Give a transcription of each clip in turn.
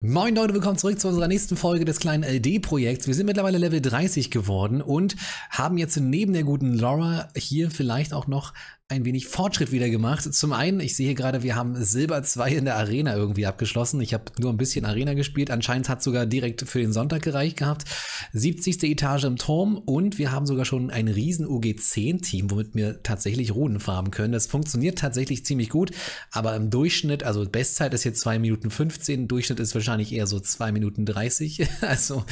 Moin Leute, willkommen zurück zu unserer nächsten Folge des kleinen LD-Projekts. Wir sind mittlerweile Level 30 geworden und haben jetzt neben der guten Laura hier vielleicht auch noch ein wenig Fortschritt wieder gemacht. Zum einen, ich sehe gerade, wir haben Silber 2 in der Arena irgendwie abgeschlossen. Ich habe nur ein bisschen Arena gespielt. Anscheinend hat sogar direkt für den Sonntag gereicht gehabt. 70. Etage im Turm und wir haben sogar schon ein riesen UG10-Team, womit wir tatsächlich Runen farben können. Das funktioniert tatsächlich ziemlich gut, aber im Durchschnitt, also Bestzeit ist jetzt 2 Minuten 15, Durchschnitt ist wahrscheinlich eher so 2 Minuten 30. Also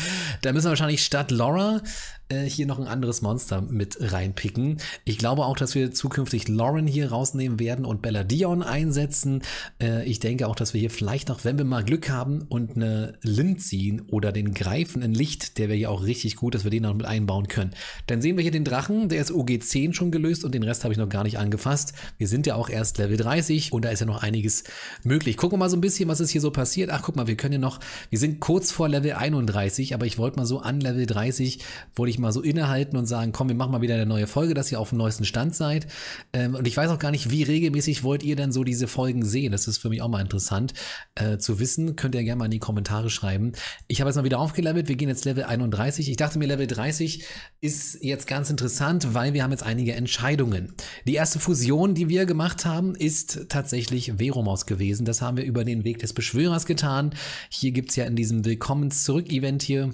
da müssen wir wahrscheinlich statt Laura äh, hier noch ein anderes Monster mit reinpicken. Ich glaube auch, dass wir zukünftig Lauren hier rausnehmen werden und Bella Dion einsetzen. Äh, ich denke auch, dass wir hier vielleicht noch, wenn wir mal Glück haben und eine Lindsay oder den Greifen in Licht, der wäre ja auch richtig gut, dass wir den noch mit einbauen können. Dann sehen wir hier den Drachen, der ist OG10 schon gelöst und den Rest habe ich noch gar nicht angefasst. Wir sind ja auch erst Level 30 und da ist ja noch einiges möglich. Gucken wir mal so ein bisschen, was ist hier so passiert. Ach, guck mal, wir können ja noch, wir sind kurz vor Level 31, aber ich wollte mal so an Level 30, wollte ich zwischendurch mal so innehalten und sagen, komm, wir machen mal wieder eine neue Folge, dass ihr auf dem neuesten Stand seid. Ähm, und ich weiß auch gar nicht, wie regelmäßig wollt ihr denn so diese Folgen sehen? Das ist für mich auch mal interessant äh, zu wissen. Könnt ihr gerne mal in die Kommentare schreiben. Ich habe jetzt mal wieder aufgelevelt. Wir gehen jetzt Level 31. Ich dachte mir, Level 30 ist jetzt ganz interessant, weil wir haben jetzt einige Entscheidungen. Die erste Fusion, die wir gemacht haben, ist tatsächlich Veromaus gewesen. Das haben wir über den Weg des Beschwörers getan. Hier gibt es ja in diesem Willkommens zurück Event hier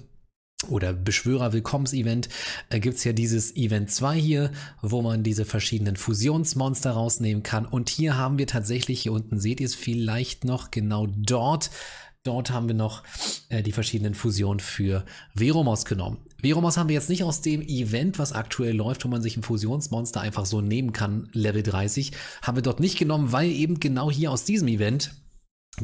oder Beschwörer-Willkommens-Event äh, gibt's ja dieses Event 2 hier, wo man diese verschiedenen Fusionsmonster rausnehmen kann. Und hier haben wir tatsächlich, hier unten seht ihr es vielleicht noch, genau dort, dort haben wir noch äh, die verschiedenen Fusionen für Veromos genommen. Veromos haben wir jetzt nicht aus dem Event, was aktuell läuft, wo man sich ein Fusionsmonster einfach so nehmen kann, Level 30, haben wir dort nicht genommen, weil eben genau hier aus diesem Event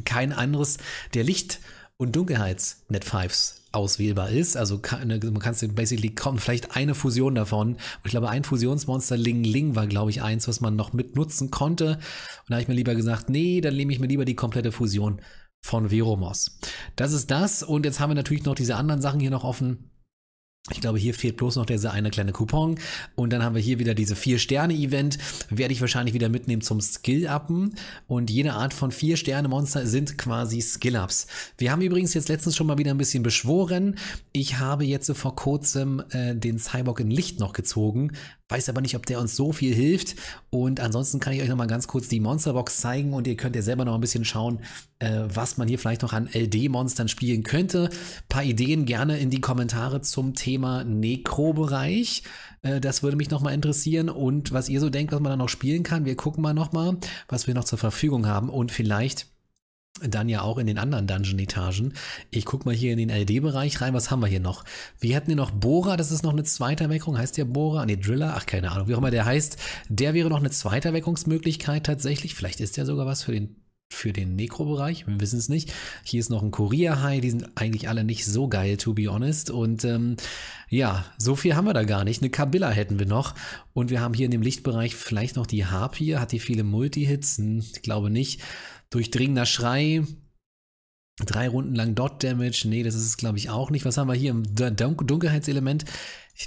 kein anderes der Licht- und Dunkelheits-Net 5s auswählbar ist. Also kann, man kann es basically kommen, vielleicht eine Fusion davon. ich glaube, ein Fusionsmonster Ling Ling war, glaube ich, eins, was man noch mitnutzen konnte. Und da habe ich mir lieber gesagt, nee, dann nehme ich mir lieber die komplette Fusion von Veromos. Das ist das. Und jetzt haben wir natürlich noch diese anderen Sachen hier noch offen. Ich glaube, hier fehlt bloß noch dieser eine kleine Coupon. Und dann haben wir hier wieder diese Vier-Sterne-Event. Werde ich wahrscheinlich wieder mitnehmen zum Skill-Uppen. Und jede Art von Vier-Sterne-Monster sind quasi Skill-Ups. Wir haben übrigens jetzt letztens schon mal wieder ein bisschen beschworen. Ich habe jetzt vor kurzem äh, den Cyborg in Licht noch gezogen, Weiß aber nicht, ob der uns so viel hilft. Und ansonsten kann ich euch nochmal ganz kurz die Monsterbox zeigen und ihr könnt ja selber noch ein bisschen schauen, äh, was man hier vielleicht noch an LD-Monstern spielen könnte. Paar Ideen gerne in die Kommentare zum Thema nekro bereich Äh, das würde mich nochmal interessieren. Und was ihr so denkt, was man da noch spielen kann. Wir gucken mal nochmal, was wir noch zur Verfügung haben. Und vielleicht dann ja auch in den anderen Dungeon-Etagen. Ich guck mal hier in den LD-Bereich rein. Was haben wir hier noch? Wir hatten hier noch Bohrer. Das ist noch eine zweite Wirkung. Heißt der Bohrer? Nee, Driller. Ach, keine Ahnung. Wie auch immer der heißt. Der wäre noch eine zweite Wirkungsmöglichkeit tatsächlich. Vielleicht ist der sogar was für den für den Necro-Bereich, wir wissen es nicht. Hier ist noch ein kurier high die sind eigentlich alle nicht so geil, to be honest. Und ähm, ja, so viel haben wir da gar nicht. Eine Kabilla hätten wir noch. Und wir haben hier in dem Lichtbereich vielleicht noch die Harpie. Hat die viele Multi-Hits? Hm, ich glaube nicht. Durchdringender Schrei. Drei Runden lang Dot Damage. Nee, das ist es, glaube ich, auch nicht. Was haben wir hier im Dun Dunkelheitselement?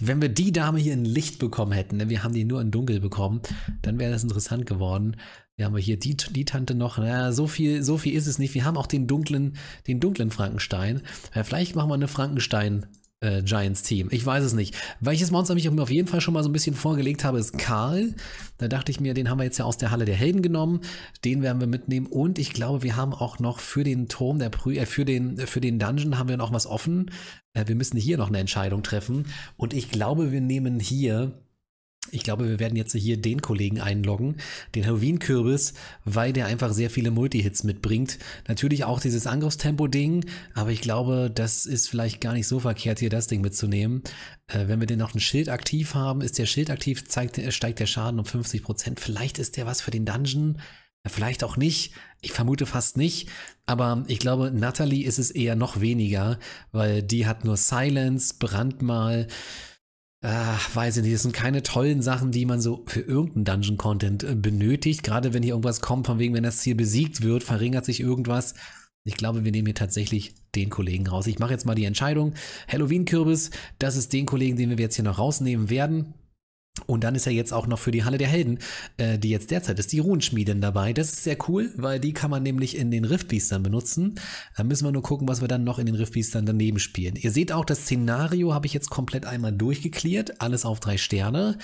Wenn wir die Dame hier in Licht bekommen hätten, denn ne, wir haben die nur in Dunkel bekommen, dann wäre das interessant geworden. Wir haben hier die, die Tante noch. Naja, so viel, so viel ist es nicht. Wir haben auch den dunklen, den dunklen Frankenstein. Ja, vielleicht machen wir eine Frankenstein- äh, Giants Team. Ich weiß es nicht. Welches Monster mich auf jeden Fall schon mal so ein bisschen vorgelegt habe, ist Karl. Da dachte ich mir, den haben wir jetzt ja aus der Halle der Helden genommen. Den werden wir mitnehmen. Und ich glaube, wir haben auch noch für den Turm der Prü äh, für den, äh, für den Dungeon haben wir noch was offen. Äh, wir müssen hier noch eine Entscheidung treffen. Und ich glaube, wir nehmen hier ich glaube, wir werden jetzt hier den Kollegen einloggen, den Halloween-Kürbis, weil der einfach sehr viele Multi-Hits mitbringt. Natürlich auch dieses Angriffstempo-Ding, aber ich glaube, das ist vielleicht gar nicht so verkehrt, hier das Ding mitzunehmen. Äh, wenn wir den noch ein Schild aktiv haben, ist der Schild aktiv, zeigt, äh, steigt der Schaden um 50%. Vielleicht ist der was für den Dungeon, äh, vielleicht auch nicht. Ich vermute fast nicht, aber ich glaube, Natalie ist es eher noch weniger, weil die hat nur Silence, Brandmal, Ach, weiß ich nicht, das sind keine tollen Sachen, die man so für irgendeinen Dungeon-Content äh, benötigt. Gerade wenn hier irgendwas kommt, von wegen, wenn das Ziel besiegt wird, verringert sich irgendwas. Ich glaube, wir nehmen hier tatsächlich den Kollegen raus. Ich mache jetzt mal die Entscheidung. Halloween-Kürbis, das ist den Kollegen, den wir jetzt hier noch rausnehmen werden. Und dann ist er jetzt auch noch für die Halle der Helden, äh, die jetzt derzeit ist, die Ruhenschmieden dabei. Das ist sehr cool, weil die kann man nämlich in den Riftbiestern benutzen. Da müssen wir nur gucken, was wir dann noch in den Riftbiestern daneben spielen. Ihr seht auch, das Szenario habe ich jetzt komplett einmal durchgeklärt. Alles auf drei Sterne.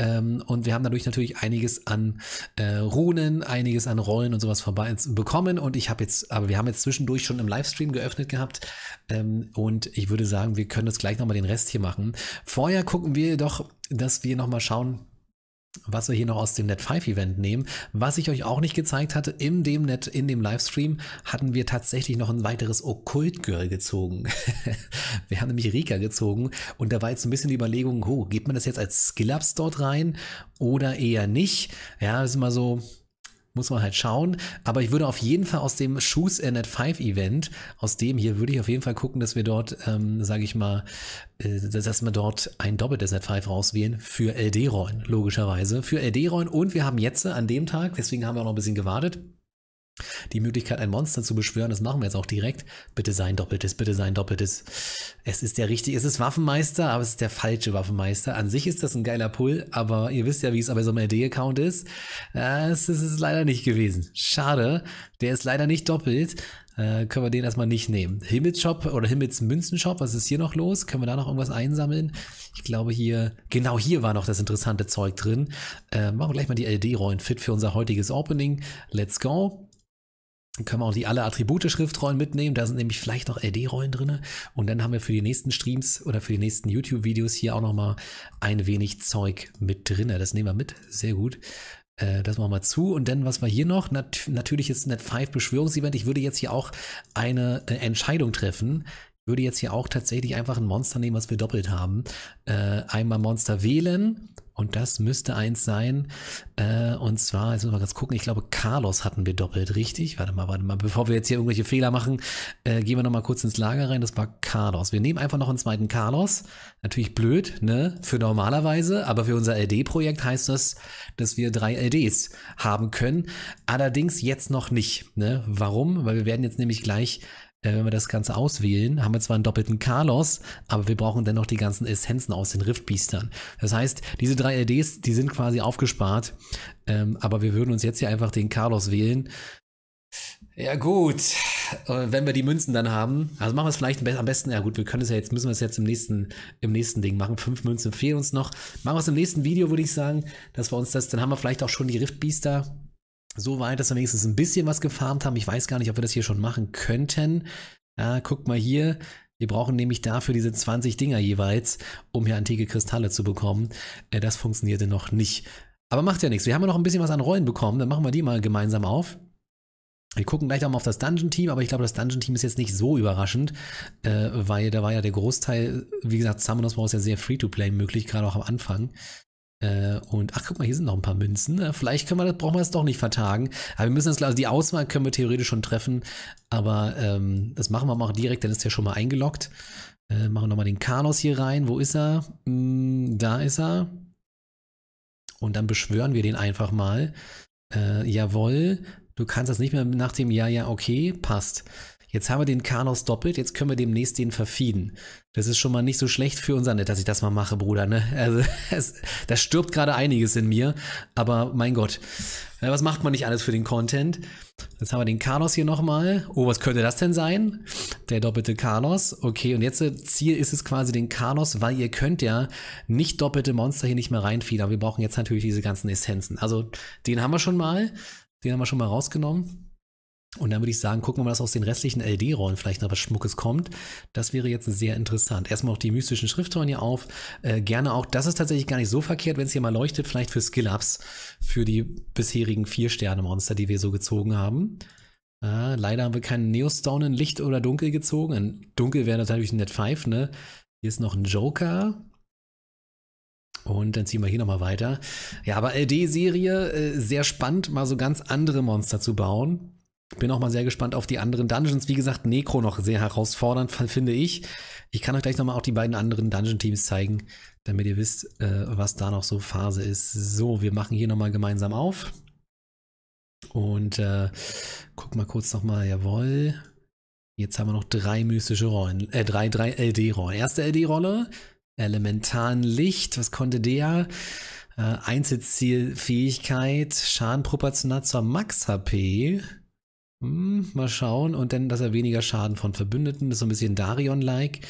Ähm, und wir haben dadurch natürlich einiges an äh, Runen, einiges an Rollen und sowas vorbei bekommen. Und ich habe jetzt, aber wir haben jetzt zwischendurch schon im Livestream geöffnet gehabt. Ähm, und ich würde sagen, wir können das gleich nochmal den Rest hier machen. Vorher gucken wir doch dass wir nochmal schauen, was wir hier noch aus dem Net5-Event nehmen. Was ich euch auch nicht gezeigt hatte, in dem Net, in dem Livestream, hatten wir tatsächlich noch ein weiteres Okkult-Girl gezogen. wir haben nämlich Rika gezogen und da war jetzt ein bisschen die Überlegung, oh, geht man das jetzt als Skill-Ups dort rein oder eher nicht? Ja, das ist immer so, muss man halt schauen. Aber ich würde auf jeden Fall aus dem Shoes in at Five Event, aus dem hier würde ich auf jeden Fall gucken, dass wir dort, ähm, sage ich mal, äh, dass wir dort ein doppeltes at Five rauswählen für LD-Rollen, logischerweise. Für LD-Rollen und wir haben jetzt an dem Tag, deswegen haben wir auch noch ein bisschen gewartet, die Möglichkeit, ein Monster zu beschwören. Das machen wir jetzt auch direkt. Bitte sein doppeltes, bitte sein doppeltes. Es ist der richtige, es ist Waffenmeister, aber es ist der falsche Waffenmeister. An sich ist das ein geiler Pull, aber ihr wisst ja, wie es bei so einem LD-Account ist. Es ist es leider nicht gewesen. Schade. Der ist leider nicht doppelt. Äh, können wir den erstmal nicht nehmen. Himmels Shop oder Himmels Münzenshop, was ist hier noch los? Können wir da noch irgendwas einsammeln? Ich glaube hier, genau hier war noch das interessante Zeug drin. Äh, machen wir gleich mal die LD-Rollen fit für unser heutiges Opening. Let's go können wir auch die alle Attribute-Schriftrollen mitnehmen. Da sind nämlich vielleicht noch LD-Rollen drin. Und dann haben wir für die nächsten Streams oder für die nächsten YouTube-Videos hier auch nochmal ein wenig Zeug mit drin. Das nehmen wir mit. Sehr gut. Äh, das machen wir mal zu. Und dann, was war hier noch? Nat natürlich ist Net 5 Beschwörungsevent. Ich würde jetzt hier auch eine äh, Entscheidung treffen würde jetzt hier auch tatsächlich einfach ein Monster nehmen, was wir doppelt haben. Äh, einmal Monster wählen und das müsste eins sein. Äh, und zwar, jetzt müssen wir mal ganz gucken, ich glaube, Carlos hatten wir doppelt, richtig? Warte mal, warte mal, bevor wir jetzt hier irgendwelche Fehler machen, äh, gehen wir nochmal kurz ins Lager rein. Das war Carlos. Wir nehmen einfach noch einen zweiten Carlos. Natürlich blöd, ne? Für normalerweise, aber für unser LD-Projekt heißt das, dass wir drei LDs haben können. Allerdings jetzt noch nicht, ne? Warum? Weil wir werden jetzt nämlich gleich äh, wenn wir das Ganze auswählen, haben wir zwar einen doppelten Carlos, aber wir brauchen dennoch die ganzen Essenzen aus den Riftbiestern. Das heißt, diese drei LDs, die sind quasi aufgespart, ähm, aber wir würden uns jetzt hier einfach den Carlos wählen. Ja gut, äh, wenn wir die Münzen dann haben, also machen wir es vielleicht am besten, ja gut, wir können es ja jetzt, müssen wir es jetzt im nächsten, im nächsten Ding machen. Fünf Münzen fehlen uns noch. Machen wir es im nächsten Video, würde ich sagen, dass wir uns das, dann haben wir vielleicht auch schon die Riftbiester so weit, dass wir wenigstens ein bisschen was gefarmt haben. Ich weiß gar nicht, ob wir das hier schon machen könnten. Ja, guck mal hier. Wir brauchen nämlich dafür diese 20 Dinger jeweils, um hier antike Kristalle zu bekommen. Äh, das funktionierte noch nicht. Aber macht ja nichts. Wir haben ja noch ein bisschen was an Rollen bekommen. Dann machen wir die mal gemeinsam auf. Wir gucken gleich auch mal auf das Dungeon-Team, aber ich glaube, das Dungeon-Team ist jetzt nicht so überraschend, äh, weil da war ja der Großteil, wie gesagt, Summoners Wars ja sehr Free-to-Play möglich, gerade auch am Anfang. Äh, und ach, guck mal, hier sind noch ein paar Münzen. Ne? Vielleicht können wir das, brauchen wir es doch nicht vertagen. Aber wir müssen das, also die Auswahl können wir theoretisch schon treffen. Aber ähm, das machen wir mal direkt, dann ist der schon mal eingeloggt. Äh, machen wir nochmal den Carlos hier rein. Wo ist er? Hm, da ist er. Und dann beschwören wir den einfach mal. Äh, jawohl, du kannst das nicht mehr nach dem Ja, ja, okay, passt. Jetzt haben wir den Carlos doppelt, jetzt können wir demnächst den verfieden. Das ist schon mal nicht so schlecht für unser Nett, dass ich das mal mache, Bruder. Ne? Also, es, das stirbt gerade einiges in mir, aber mein Gott. Was macht man nicht alles für den Content? Jetzt haben wir den Carlos hier nochmal. Oh, was könnte das denn sein? Der doppelte Carlos. Okay, und jetzt äh, Ziel ist es quasi den Carlos, weil ihr könnt ja nicht doppelte Monster hier nicht mehr reinfiedern. Wir brauchen jetzt natürlich diese ganzen Essenzen. Also den haben wir schon mal. Den haben wir schon mal rausgenommen. Und dann würde ich sagen, gucken wir mal, dass aus den restlichen LD-Rollen vielleicht noch was Schmuckes kommt. Das wäre jetzt sehr interessant. Erstmal auch die mystischen Schriftrollen hier auf. Äh, gerne auch, das ist tatsächlich gar nicht so verkehrt, wenn es hier mal leuchtet, vielleicht für Skill-Ups, für die bisherigen Vier-Sterne-Monster, die wir so gezogen haben. Äh, leider haben wir keinen Neostone in Licht oder Dunkel gezogen. In Dunkel wäre natürlich ein Net 5, ne? Hier ist noch ein Joker. Und dann ziehen wir hier nochmal weiter. Ja, aber LD-Serie, äh, sehr spannend, mal so ganz andere Monster zu bauen. Bin auch mal sehr gespannt auf die anderen Dungeons. Wie gesagt, Necro noch sehr herausfordernd, finde ich. Ich kann euch gleich nochmal auch die beiden anderen Dungeon-Teams zeigen, damit ihr wisst, äh, was da noch so Phase ist. So, wir machen hier nochmal gemeinsam auf. Und äh, guck mal kurz nochmal, jawohl. Jetzt haben wir noch drei mystische Rollen, äh, drei, drei LD-Rollen. Erste LD-Rolle, Elementaren Licht, was konnte der? Äh, Einzelzielfähigkeit, Schadenproportional zur Max-HP. Hm, mal schauen. Und dann, dass er weniger Schaden von Verbündeten Das ist, so ein bisschen Darion-like.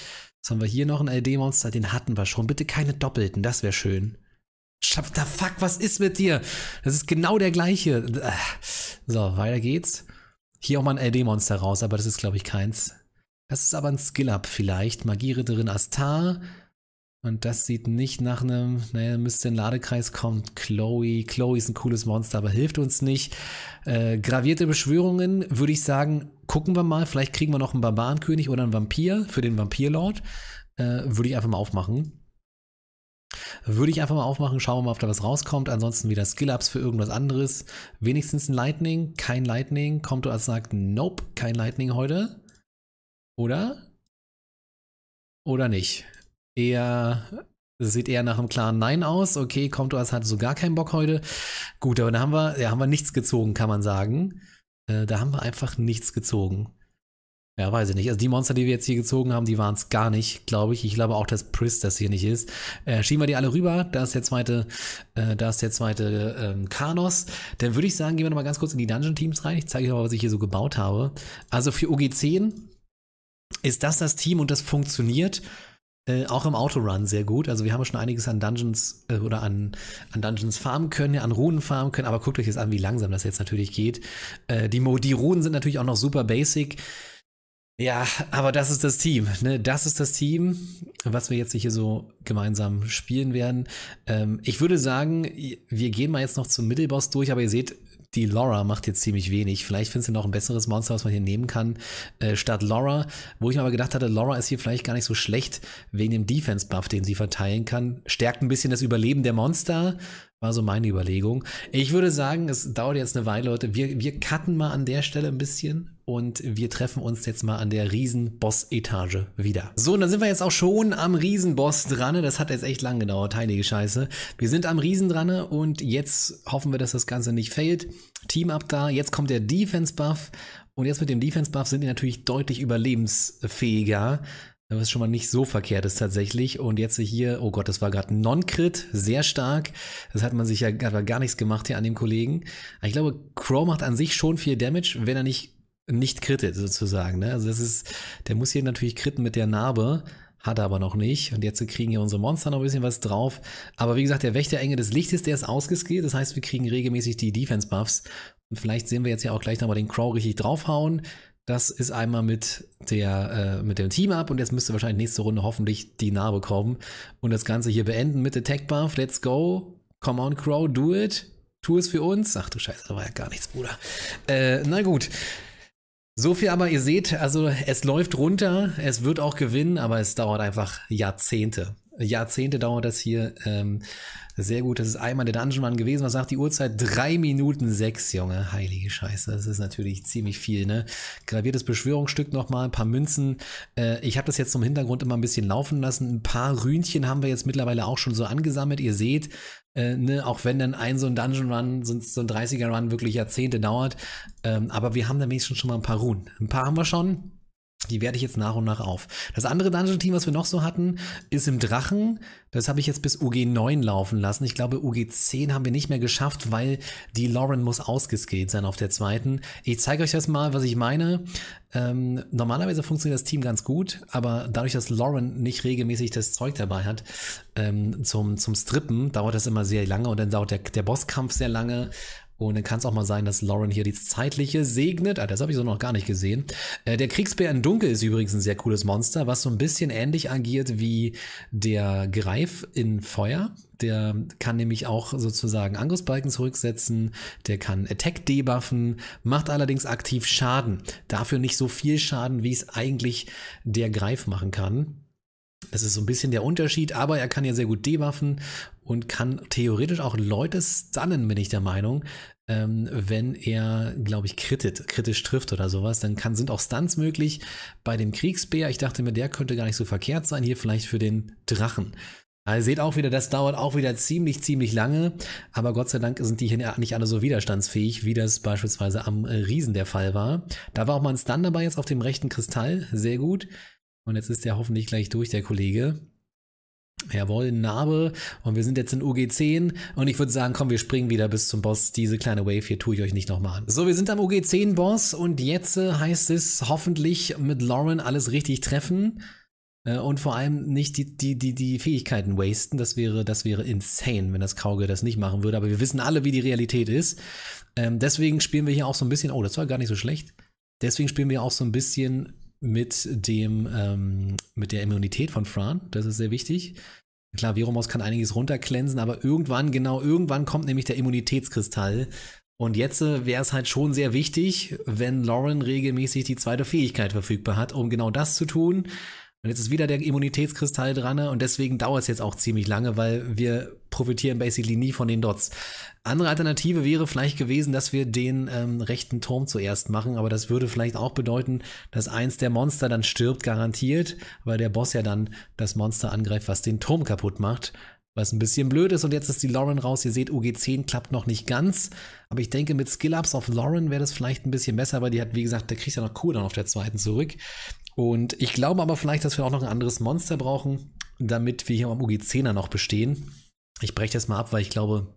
Was haben wir hier noch? Ein LD-Monster, den hatten wir schon. Bitte keine doppelten, das wäre schön. What the fuck, was ist mit dir? Das ist genau der gleiche. So, weiter geht's. Hier auch mal ein LD-Monster raus, aber das ist, glaube ich, keins. Das ist aber ein Skill-Up vielleicht. Magieritterin Astar, und das sieht nicht nach einem, naja, müsste ein Ladekreis kommen. Chloe, Chloe ist ein cooles Monster, aber hilft uns nicht. Äh, gravierte Beschwörungen, würde ich sagen, gucken wir mal. Vielleicht kriegen wir noch einen Barbarenkönig oder einen Vampir für den Vampirlord. Äh, würde ich einfach mal aufmachen. Würde ich einfach mal aufmachen, schauen wir mal, ob da was rauskommt. Ansonsten wieder Skill-Ups für irgendwas anderes. Wenigstens ein Lightning, kein Lightning. Kommt du und sagt, nope, kein Lightning heute. Oder? Oder nicht? eher sieht eher nach einem klaren Nein aus. Okay, kommt du hast halt so gar keinen Bock heute. Gut, aber da haben wir, ja, haben wir nichts gezogen, kann man sagen. Äh, da haben wir einfach nichts gezogen. Ja, weiß ich nicht. Also die Monster, die wir jetzt hier gezogen haben, die waren es gar nicht, glaube ich. Ich glaube auch, dass Pris das hier nicht ist. Äh, schieben wir die alle rüber. Da ist der zweite, äh, da ist der zweite ähm, Kanos. Dann würde ich sagen, gehen wir nochmal ganz kurz in die Dungeon-Teams rein. Ich zeige euch mal, was ich hier so gebaut habe. Also für OG10 ist das das Team und das funktioniert. Äh, auch im Autorun sehr gut. Also wir haben schon einiges an Dungeons äh, oder an, an Dungeons farmen können, an Runen farmen können, aber guckt euch jetzt an, wie langsam das jetzt natürlich geht. Äh, die, Mo die Runen sind natürlich auch noch super basic. Ja, aber das ist das Team. Ne? Das ist das Team, was wir jetzt hier so gemeinsam spielen werden. Ähm, ich würde sagen, wir gehen mal jetzt noch zum Mittelboss durch, aber ihr seht, die Laura macht jetzt ziemlich wenig. Vielleicht findest du noch ein besseres Monster, was man hier nehmen kann, äh, statt Laura. Wo ich mir aber gedacht hatte, Laura ist hier vielleicht gar nicht so schlecht wegen dem Defense-Buff, den sie verteilen kann. Stärkt ein bisschen das Überleben der Monster, war so meine Überlegung. Ich würde sagen, es dauert jetzt eine Weile, Leute. Wir, wir cutten mal an der Stelle ein bisschen und wir treffen uns jetzt mal an der Riesenboss-Etage wieder. So, und dann sind wir jetzt auch schon am Riesenboss dran. Das hat jetzt echt lang gedauert, heilige Scheiße. Wir sind am Riesen dran und jetzt hoffen wir, dass das Ganze nicht fällt. Team up da, jetzt kommt der Defense-Buff und jetzt mit dem Defense-Buff sind die natürlich deutlich überlebensfähiger was schon mal nicht so verkehrt ist tatsächlich. Und jetzt hier, oh Gott, das war gerade Non-Crit, sehr stark. Das hat man sich ja hat gar nichts gemacht hier an dem Kollegen. ich glaube, Crow macht an sich schon viel Damage, wenn er nicht nicht kritet sozusagen. Ne? Also das ist, der muss hier natürlich kritten mit der Narbe, hat er aber noch nicht. Und jetzt kriegen hier unsere Monster noch ein bisschen was drauf. Aber wie gesagt, der Wächterenge des Lichtes, der ist ausgeskillt. Das heißt, wir kriegen regelmäßig die Defense-Buffs. Und vielleicht sehen wir jetzt ja auch gleich nochmal den Crow richtig draufhauen. Das ist einmal mit, der, äh, mit dem Team ab und jetzt müsste ihr wahrscheinlich nächste Runde hoffentlich die Narbe kommen und das Ganze hier beenden mit der Tech Buff. Let's go. Come on, Crow, do it. Tu es für uns. Ach du Scheiße, da war ja gar nichts, Bruder. Äh, na gut. So viel aber, ihr seht, also es läuft runter, es wird auch gewinnen, aber es dauert einfach Jahrzehnte. Jahrzehnte dauert das hier. Ähm, sehr gut, das ist einmal der Dungeon Run gewesen. Was sagt die Uhrzeit? Drei Minuten sechs, Junge. Heilige Scheiße. Das ist natürlich ziemlich viel, ne? Graviertes Beschwörungsstück nochmal, ein paar Münzen. Äh, ich habe das jetzt zum Hintergrund immer ein bisschen laufen lassen. Ein paar Rühnchen haben wir jetzt mittlerweile auch schon so angesammelt. Ihr seht, äh, ne, auch wenn dann ein so ein Dungeon Run, so, so ein 30er Run wirklich Jahrzehnte dauert. Ähm, aber wir haben da wenigstens schon mal ein paar Runen. Ein paar haben wir schon. Die werde ich jetzt nach und nach auf. Das andere Dungeon-Team, was wir noch so hatten, ist im Drachen. Das habe ich jetzt bis UG9 laufen lassen. Ich glaube, UG10 haben wir nicht mehr geschafft, weil die Lauren muss ausgeskillt sein auf der zweiten. Ich zeige euch das mal, was ich meine. Ähm, normalerweise funktioniert das Team ganz gut, aber dadurch, dass Lauren nicht regelmäßig das Zeug dabei hat ähm, zum, zum Strippen, dauert das immer sehr lange und dann dauert der, der Bosskampf sehr lange und dann kann es auch mal sein, dass Lauren hier die zeitliche segnet. Ah, das habe ich so noch gar nicht gesehen. Äh, der Kriegsbär in Dunkel ist übrigens ein sehr cooles Monster, was so ein bisschen ähnlich agiert wie der Greif in Feuer. Der kann nämlich auch sozusagen Angriffsbalken zurücksetzen, der kann Attack debuffen, macht allerdings aktiv Schaden. Dafür nicht so viel Schaden, wie es eigentlich der Greif machen kann. Das ist so ein bisschen der Unterschied, aber er kann ja sehr gut debuffen und kann theoretisch auch Leute stunnen, bin ich der Meinung. Ähm, wenn er, glaube ich, kritet, kritisch trifft oder sowas, dann kann, sind auch Stunts möglich. Bei dem Kriegsbär, ich dachte mir, der könnte gar nicht so verkehrt sein, hier vielleicht für den Drachen. Also ihr seht auch wieder, das dauert auch wieder ziemlich, ziemlich lange. Aber Gott sei Dank sind die hier nicht alle so widerstandsfähig, wie das beispielsweise am Riesen der Fall war. Da war auch mal ein Stun dabei jetzt auf dem rechten Kristall. Sehr gut. Und jetzt ist der hoffentlich gleich durch, der Kollege. Jawohl, Narbe. Und wir sind jetzt in UG10. Und ich würde sagen, komm, wir springen wieder bis zum Boss. Diese kleine Wave hier tue ich euch nicht nochmal an. So, wir sind am UG10-Boss. Und jetzt äh, heißt es hoffentlich mit Lauren alles richtig treffen. Äh, und vor allem nicht die, die, die, die Fähigkeiten wasten. Das wäre, das wäre insane, wenn das Kauge das nicht machen würde. Aber wir wissen alle, wie die Realität ist. Ähm, deswegen spielen wir hier auch so ein bisschen. Oh, das war gar nicht so schlecht. Deswegen spielen wir auch so ein bisschen mit dem, ähm, mit der Immunität von Fran. Das ist sehr wichtig. Klar, Viromos kann einiges runterklänzen, aber irgendwann, genau, irgendwann kommt nämlich der Immunitätskristall. Und jetzt äh, wäre es halt schon sehr wichtig, wenn Lauren regelmäßig die zweite Fähigkeit verfügbar hat, um genau das zu tun. Und jetzt ist wieder der Immunitätskristall dran ne? und deswegen dauert es jetzt auch ziemlich lange, weil wir profitieren basically nie von den Dots. Andere Alternative wäre vielleicht gewesen, dass wir den ähm, rechten Turm zuerst machen, aber das würde vielleicht auch bedeuten, dass eins der Monster dann stirbt, garantiert, weil der Boss ja dann das Monster angreift, was den Turm kaputt macht was ein bisschen blöd ist. Und jetzt ist die Lauren raus. Ihr seht, OG10 klappt noch nicht ganz. Aber ich denke, mit Skill-Ups auf Lauren wäre das vielleicht ein bisschen besser, weil die hat, wie gesagt, der kriegt ja noch Cooldown auf der zweiten zurück. Und ich glaube aber vielleicht, dass wir auch noch ein anderes Monster brauchen, damit wir hier am OG10er noch bestehen. Ich breche das mal ab, weil ich glaube,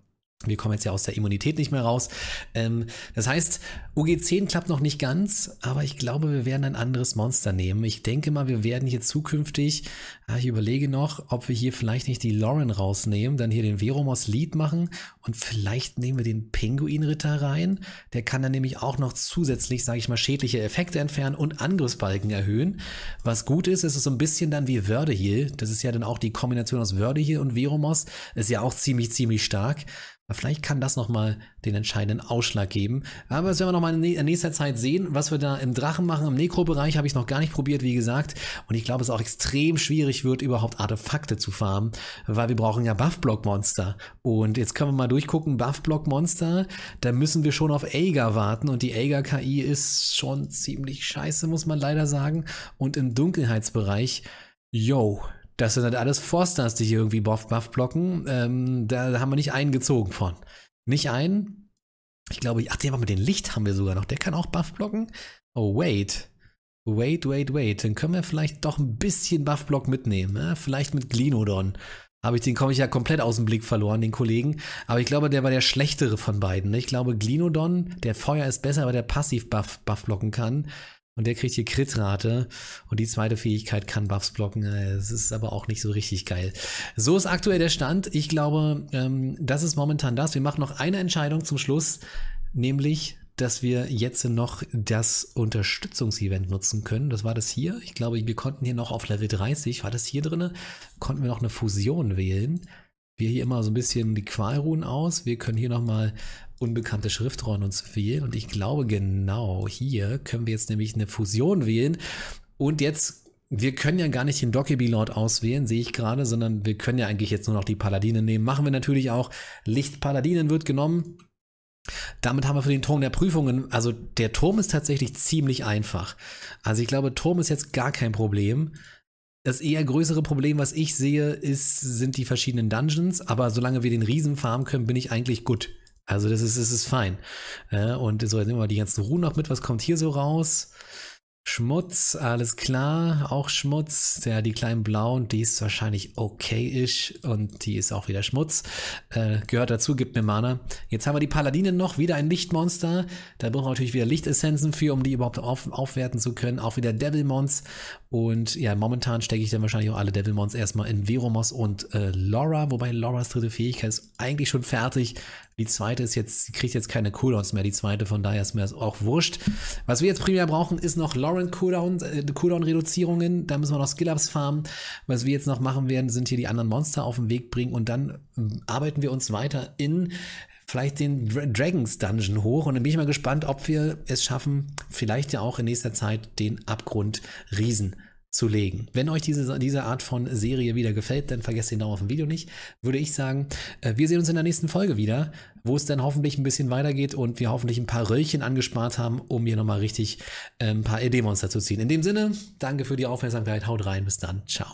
wir kommen jetzt ja aus der Immunität nicht mehr raus. Ähm, das heißt, UG10 klappt noch nicht ganz, aber ich glaube, wir werden ein anderes Monster nehmen. Ich denke mal, wir werden hier zukünftig, ah, ich überlege noch, ob wir hier vielleicht nicht die Lauren rausnehmen, dann hier den Veromos Lead machen und vielleicht nehmen wir den Pinguinritter rein. Der kann dann nämlich auch noch zusätzlich, sage ich mal, schädliche Effekte entfernen und Angriffsbalken erhöhen. Was gut ist, ist es so ein bisschen dann wie Wördeheal. Das ist ja dann auch die Kombination aus Wördeheal und Veromos. Ist ja auch ziemlich, ziemlich stark. Vielleicht kann das nochmal den entscheidenden Ausschlag geben. Aber das werden wir nochmal in nächster Zeit sehen, was wir da im Drachen machen. Im Nekro-Bereich habe ich noch gar nicht probiert, wie gesagt. Und ich glaube, es auch extrem schwierig wird, überhaupt Artefakte zu farmen, weil wir brauchen ja Buff-Block-Monster. Und jetzt können wir mal durchgucken, Buff-Block-Monster, da müssen wir schon auf Aeger warten. Und die Aeger-KI ist schon ziemlich scheiße, muss man leider sagen. Und im Dunkelheitsbereich, yo, das sind halt alles Forsters, die hier irgendwie Buff, Buff blocken. Ähm, da, haben wir nicht einen gezogen von. Nicht einen. Ich glaube, ach, der war mit dem Licht haben wir sogar noch. Der kann auch Buff blocken. Oh, wait. Wait, wait, wait. Dann können wir vielleicht doch ein bisschen Buff Block mitnehmen. Ne? Vielleicht mit Glinodon. Habe ich den komme ich ja komplett aus dem Blick verloren, den Kollegen. Aber ich glaube, der war der schlechtere von beiden. Ne? Ich glaube, Glinodon, der Feuer ist besser, aber der passiv Buff, Buff blocken kann. Und der kriegt hier Crit-Rate. Und die zweite Fähigkeit kann Buffs blocken. Äh, es ist aber auch nicht so richtig geil. So ist aktuell der Stand. Ich glaube, ähm, das ist momentan das. Wir machen noch eine Entscheidung zum Schluss. Nämlich, dass wir jetzt noch das Unterstützungsevent nutzen können. Das war das hier. Ich glaube, wir konnten hier noch auf Level 30, war das hier drin, konnten wir noch eine Fusion wählen. Wir hier immer so ein bisschen die Qualruhen aus. Wir können hier nochmal unbekannte Schriftrollen uns fehlen. Und ich glaube, genau hier können wir jetzt nämlich eine Fusion wählen. Und jetzt, wir können ja gar nicht den Docky-Lord auswählen, sehe ich gerade, sondern wir können ja eigentlich jetzt nur noch die Paladine nehmen. Machen wir natürlich auch. Licht Paladinen wird genommen. Damit haben wir für den Turm der Prüfungen, also der Turm ist tatsächlich ziemlich einfach. Also ich glaube, Turm ist jetzt gar kein Problem. Das eher größere Problem, was ich sehe, ist, sind die verschiedenen Dungeons, aber solange wir den Riesen farmen können, bin ich eigentlich gut. Also das ist, das ist fein. Äh, und so, jetzt nehmen wir die ganzen Ruhen noch mit. Was kommt hier so raus? Schmutz, alles klar, auch Schmutz. Ja, die kleinen Blauen, die ist wahrscheinlich okay-ish und die ist auch wieder Schmutz. Äh, gehört dazu, gibt mir Mana. Jetzt haben wir die Paladine noch, wieder ein Lichtmonster. Da brauchen wir natürlich wieder Lichtessenzen für, um die überhaupt auf, aufwerten zu können. Auch wieder Devilmons. Und ja, momentan stecke ich dann wahrscheinlich auch alle Devilmons erstmal in Veromos und äh, Laura, wobei Laura's dritte Fähigkeit ist eigentlich schon fertig. Die zweite ist jetzt, sie kriegt jetzt keine Cooldowns mehr, die zweite, von daher ist mir das auch wurscht. Was wir jetzt primär brauchen, ist noch Lauren Cooldown, äh, Cooldown-Reduzierungen. Da müssen wir noch Skill-Ups farmen. Was wir jetzt noch machen werden, sind hier die anderen Monster auf den Weg bringen und dann ähm, arbeiten wir uns weiter in vielleicht den Dragons Dungeon hoch. Und dann bin ich mal gespannt, ob wir es schaffen, vielleicht ja auch in nächster Zeit den Abgrund Riesen zu legen. Wenn euch diese, diese Art von Serie wieder gefällt, dann vergesst den Daumen auf dem Video nicht. Würde ich sagen, äh, wir sehen uns in der nächsten Folge wieder, wo es dann hoffentlich ein bisschen weitergeht und wir hoffentlich ein paar Röllchen angespart haben, um hier nochmal richtig äh, ein paar ED-Monster zu ziehen. In dem Sinne, danke für die Aufmerksamkeit. Haut rein. Bis dann. Ciao.